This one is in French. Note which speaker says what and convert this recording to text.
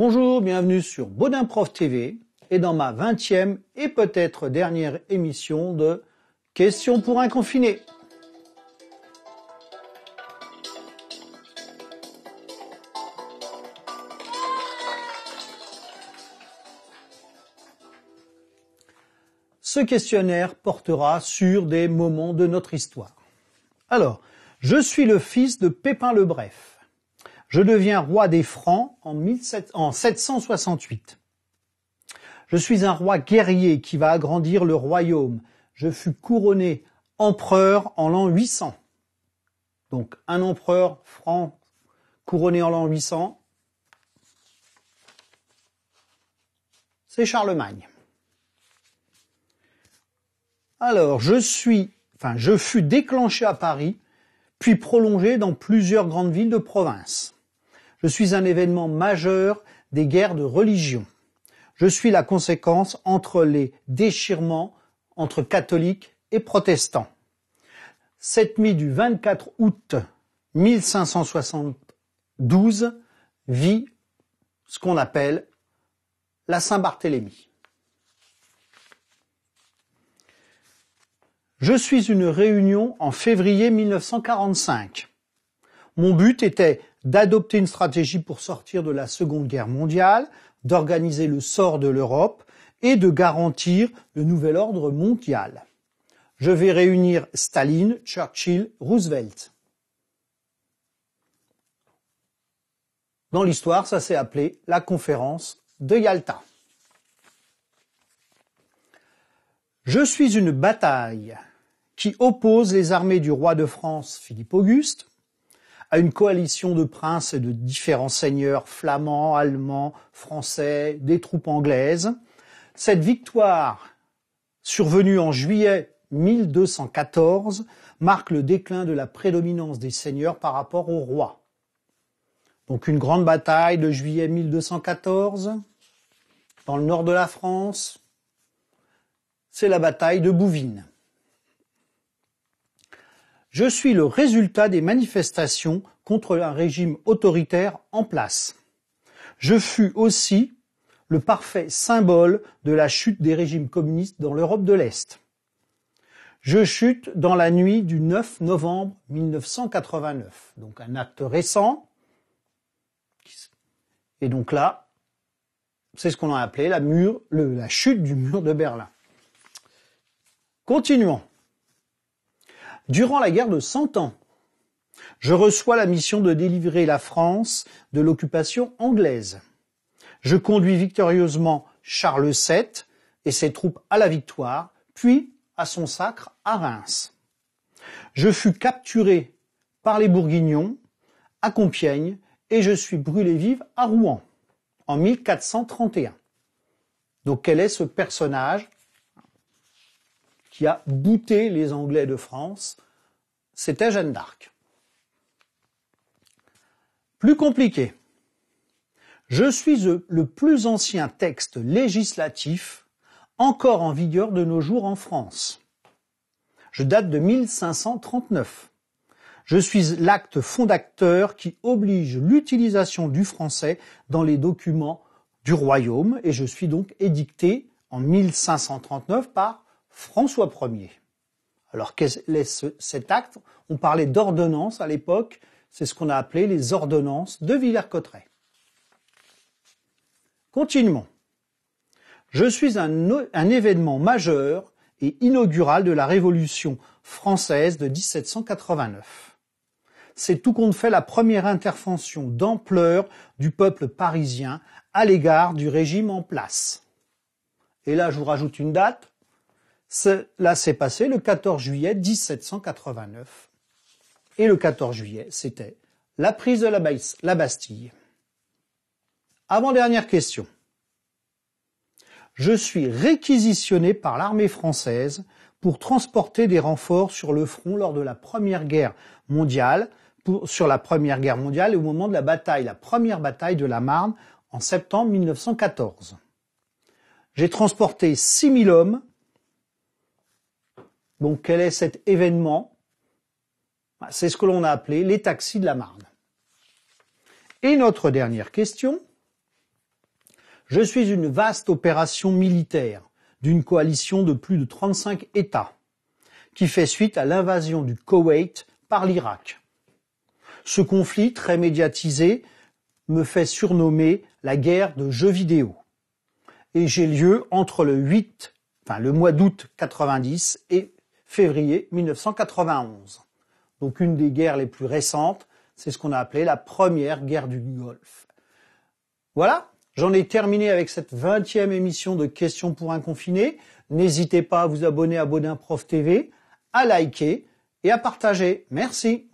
Speaker 1: Bonjour, bienvenue sur Baudin Prof TV et dans ma vingtième et peut-être dernière émission de Questions pour un confiné. Ce questionnaire portera sur des moments de notre histoire. Alors, je suis le fils de Pépin le Bref, je deviens roi des Francs en, 768. Je suis un roi guerrier qui va agrandir le royaume. Je fus couronné empereur en l'an 800. Donc un empereur franc couronné en l'an 800, c'est Charlemagne. Alors, je suis, enfin, je fus déclenché à Paris, puis prolongé dans plusieurs grandes villes de province. Je suis un événement majeur des guerres de religion. Je suis la conséquence entre les déchirements entre catholiques et protestants. Cette nuit du 24 août 1572 vit ce qu'on appelle la Saint-Barthélemy. Je suis une réunion en février 1945. Mon but était d'adopter une stratégie pour sortir de la Seconde Guerre mondiale, d'organiser le sort de l'Europe et de garantir le nouvel ordre mondial. Je vais réunir Staline, Churchill, Roosevelt. Dans l'histoire, ça s'est appelé la conférence de Yalta. Je suis une bataille qui oppose les armées du roi de France Philippe Auguste, à une coalition de princes et de différents seigneurs flamands, allemands, français, des troupes anglaises. Cette victoire, survenue en juillet 1214, marque le déclin de la prédominance des seigneurs par rapport au roi. Donc une grande bataille de juillet 1214 dans le nord de la France, c'est la bataille de Bouvines. Je suis le résultat des manifestations contre un régime autoritaire en place. Je fus aussi le parfait symbole de la chute des régimes communistes dans l'Europe de l'Est. Je chute dans la nuit du 9 novembre 1989, donc un acte récent. Et donc là, c'est ce qu'on a appelé la, mur, la chute du mur de Berlin. Continuons. Durant la guerre de Cent Ans, je reçois la mission de délivrer la France de l'occupation anglaise. Je conduis victorieusement Charles VII et ses troupes à la victoire, puis à son sacre à Reims. Je fus capturé par les Bourguignons à Compiègne et je suis brûlé vive à Rouen en 1431. Donc quel est ce personnage qui a bouté les Anglais de France, c'était Jeanne d'Arc. Plus compliqué. Je suis le plus ancien texte législatif encore en vigueur de nos jours en France. Je date de 1539. Je suis l'acte fondateur qui oblige l'utilisation du français dans les documents du royaume et je suis donc édicté en 1539 par François Ier. Alors quel est cet acte On parlait d'ordonnance à l'époque, c'est ce qu'on a appelé les ordonnances de Villers-Cotterêts. Continuons. Je suis un, un événement majeur et inaugural de la Révolution française de 1789. C'est tout compte fait la première intervention d'ampleur du peuple parisien à l'égard du régime en place. Et là, je vous rajoute une date, cela s'est passé le 14 juillet 1789. Et le 14 juillet, c'était la prise de la, Bastille. Avant-dernière question. Je suis réquisitionné par l'armée française pour transporter des renforts sur le front lors de la Première Guerre mondiale, sur la Première Guerre mondiale et au moment de la bataille, la première bataille de la Marne en septembre 1914. J'ai transporté 6000 hommes donc quel est cet événement bah, C'est ce que l'on a appelé les taxis de la Marne. Et notre dernière question. Je suis une vaste opération militaire d'une coalition de plus de 35 États qui fait suite à l'invasion du Koweït par l'Irak. Ce conflit très médiatisé me fait surnommer la guerre de jeux vidéo et j'ai lieu entre le 8, enfin le mois d'août 90 et février 1991. Donc une des guerres les plus récentes, c'est ce qu'on a appelé la première guerre du Golfe. Voilà, j'en ai terminé avec cette 20e émission de Questions pour un confiné. N'hésitez pas à vous abonner à Bodin Prof TV, à liker et à partager. Merci.